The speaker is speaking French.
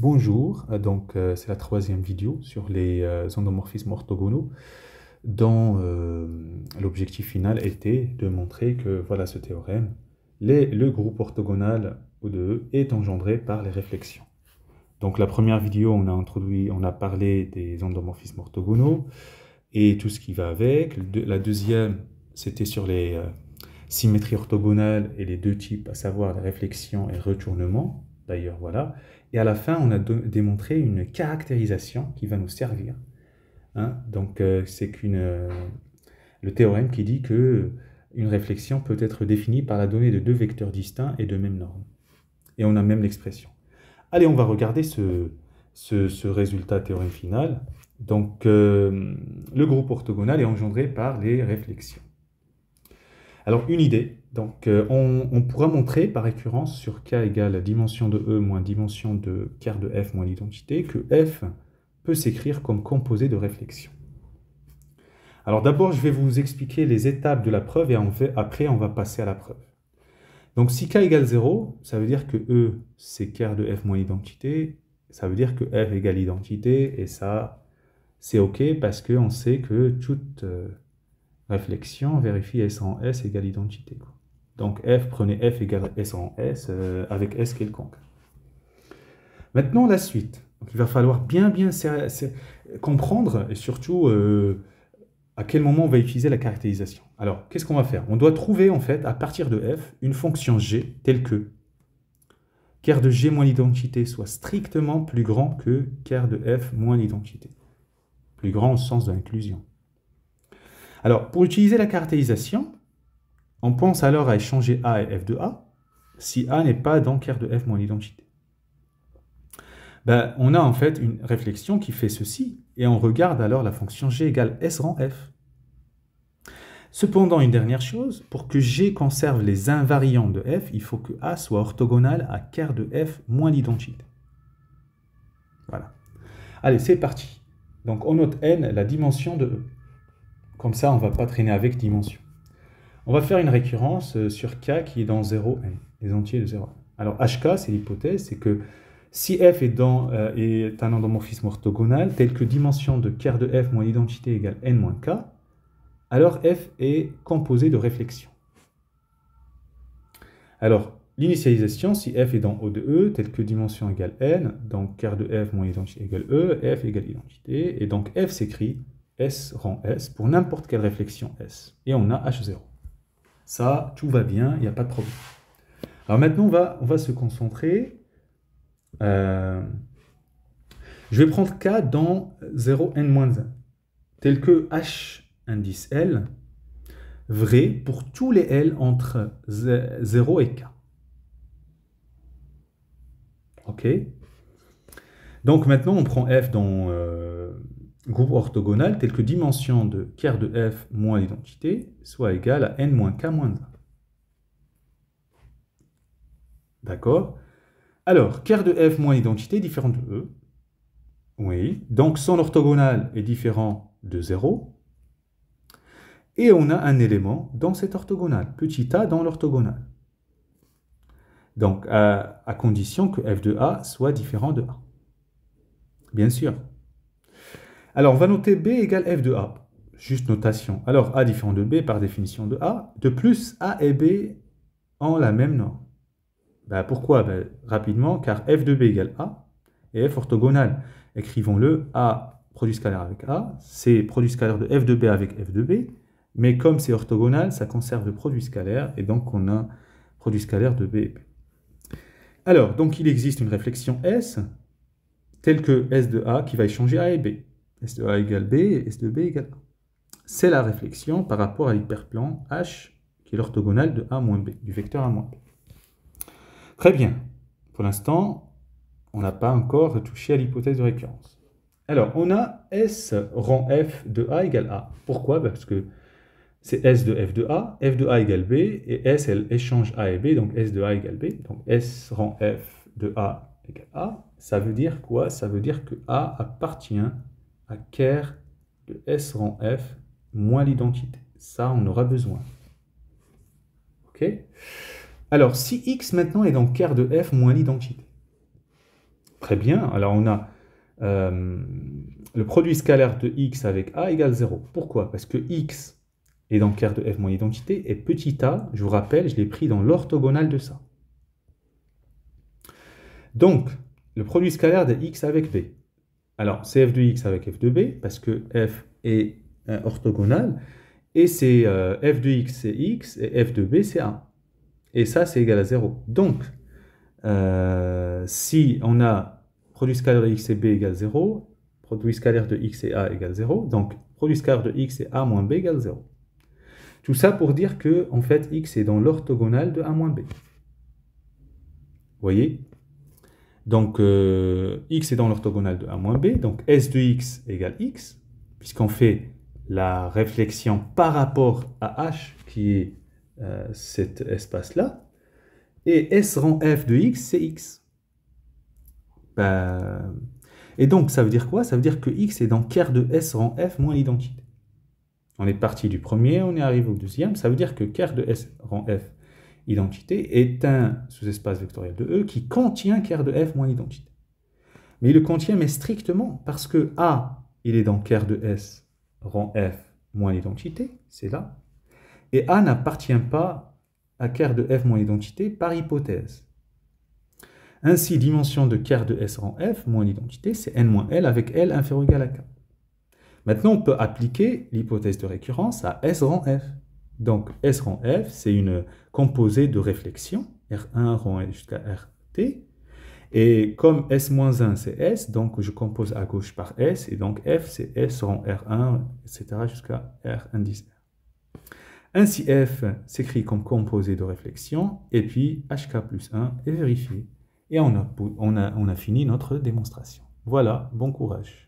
Bonjour, euh, donc euh, c'est la troisième vidéo sur les euh, endomorphismes orthogonaux dont l'objectif final était de montrer que voilà ce théorème, le groupe orthogonal O2 e, est engendré par les réflexions. Donc la première vidéo, on a introduit, on a parlé des endomorphismes orthogonaux et tout ce qui va avec. la deuxième, c'était sur les symétries orthogonales et les deux types, à savoir les réflexions et retournements d'ailleurs, voilà. Et à la fin, on a démontré une caractérisation qui va nous servir. Hein. Donc, euh, c'est euh, le théorème qui dit que une réflexion peut être définie par la donnée de deux vecteurs distincts et de même norme. Et on a même l'expression. Allez, on va regarder ce, résultat théorème final. Donc, euh, le groupe orthogonal est engendré par les réflexions. Alors une idée, donc euh, on, pourra montrer par récurrence sur k égale dimension de E moins dimension de quart de F moins l'identité que F peut s'écrire comme composé de réflexion. Alors d'abord, je vais vous expliquer les étapes de la preuve et après, on va passer à la preuve. Donc si k égale 0, ça veut dire que E, c'est quart de F moins l'identité, ça veut dire que F égale l'identité, et ça, c'est OK parce qu'on sait que toute... Euh, réflexion, vérifie S en S égale identité. Donc F, prenez F égale S en S euh, avec S quelconque. Maintenant, la suite. il va falloir bien, bien comprendre et surtout euh, à quel moment on va utiliser la caractérisation. Alors, qu'est-ce qu'on va faire On doit trouver, en fait, à partir de F, une fonction G telle que quart de G moins l'identité soit strictement plus grand que quart de F moins l'identité. Plus grand au sens de l'inclusion. Alors, pour utiliser la caractérisation, on pense alors à échanger A et f de A, si A n'est pas dans k de f moins l'identité. Ben, on a en fait une réflexion qui fait ceci, et on regarde alors la fonction g égale s rang f. Cependant, une dernière chose, pour que g conserve les invariants de f, il faut que a soit orthogonal à ker de f moins l'identité. Voilà. Allez, c'est parti. Donc on note n la dimension de E. Comme ça, on ne va pas traîner avec dimension. On va faire une récurrence euh, sur k qui est dans 0n, les entiers de 0. Alors hk, c'est l'hypothèse, c'est que si f est, dans, euh, est un endomorphisme orthogonal tel que dimension de k de f moins identité égale n moins k, alors f est composé de réflexion. Alors, l'initialisation, si f est dans O de E, tel que dimension égale n, donc k de f moins identité égale E, f égale identité, et donc f s'écrit S rend S pour n'importe quelle réflexion S. Et on a H0. Ça, tout va bien, il n'y a pas de problème. Alors maintenant, on va, on va se concentrer. Euh, je vais prendre K dans 0n-1, tel que H indice L, vrai pour tous les L entre 0 et K. OK Donc maintenant, on prend F dans euh, groupe orthogonal tel que dimension de Ker de F moins l'identité soit égal à n moins k moins 1. D'accord Alors, Ker de F moins l'identité est différent de E. Oui, donc son orthogonal est différent de 0. Et on a un élément dans cet orthogonal, petit a dans l'orthogonal. Donc, à condition que f de a soit différent de a. Bien sûr, alors, on va noter B égale f de A. Juste notation. Alors, A différent de B par définition de A. De plus, A et B ont la même norme. Bah, pourquoi bah, Rapidement, car f de B égale A et f orthogonal, Écrivons-le, A produit scalaire avec A, c'est produit scalaire de f de B avec f de B, mais comme c'est orthogonal, ça conserve le produit scalaire, et donc on a produit scalaire de B et B. Alors, donc il existe une réflexion S, telle que S de A, qui va échanger A et B. S de A égale B et S de B égale A. C'est la réflexion par rapport à l'hyperplan H qui est l'orthogonale de A moins B, du vecteur A moins B. Très bien. Pour l'instant, on n'a pas encore touché à l'hypothèse de récurrence. Alors, on a S rang F de A égale A. Pourquoi Parce que c'est S de F de A, F de A égale B, et S, elle échange A et B, donc S de A égale B. Donc S rang F de A égale A, ça veut dire quoi Ça veut dire que A appartient à ker de S rang F moins l'identité. Ça, on aura besoin. OK Alors, si X maintenant est dans ker de F moins l'identité. Très bien. Alors, on a euh, le produit scalaire de X avec A égale 0. Pourquoi Parce que X est dans ker de F moins l'identité et petit a, je vous rappelle, je l'ai pris dans l'orthogonale de ça. Donc, le produit scalaire de X avec B. Alors, c'est f de x avec f de b, parce que f est euh, orthogonal, et c'est euh, f de x, c'est x, et f de b, c'est a. Et ça, c'est égal à 0. Donc, euh, si on a produit scalaire de x et b égale 0, produit scalaire de x et a égale 0, donc produit scalaire de x et a moins b égale 0. Tout ça pour dire que, en fait, x est dans l'orthogonale de a moins b. Vous voyez donc, euh, x est dans l'orthogonale de a moins b, donc s de x égale x, puisqu'on fait la réflexion par rapport à h, qui est euh, cet espace-là, et s rang f de x, c'est x. Ben, et donc, ça veut dire quoi Ça veut dire que x est dans ker de s rang f moins l'identité. On est parti du premier, on est arrivé au deuxième, ça veut dire que ker de s rang f identité est un sous-espace vectoriel de E qui contient kr de F moins identité. Mais il le contient, mais strictement, parce que A, il est dans kr de S rang F moins identité, c'est là, et A n'appartient pas à kr de F moins identité par hypothèse. Ainsi, dimension de kr de S rang F moins l'identité, c'est n moins L avec L inférieur ou égal à K. Maintenant, on peut appliquer l'hypothèse de récurrence à S rang F. Donc S rond F, c'est une composée de réflexion, R1 rang jusqu'à RT. Et comme S-1 c'est S, donc je compose à gauche par S, et donc F c'est S rond R1, etc. jusqu'à R indice R. Ainsi F s'écrit comme composé de réflexion, et puis HK plus 1 est vérifié. Et on a fini notre démonstration. Voilà, bon courage.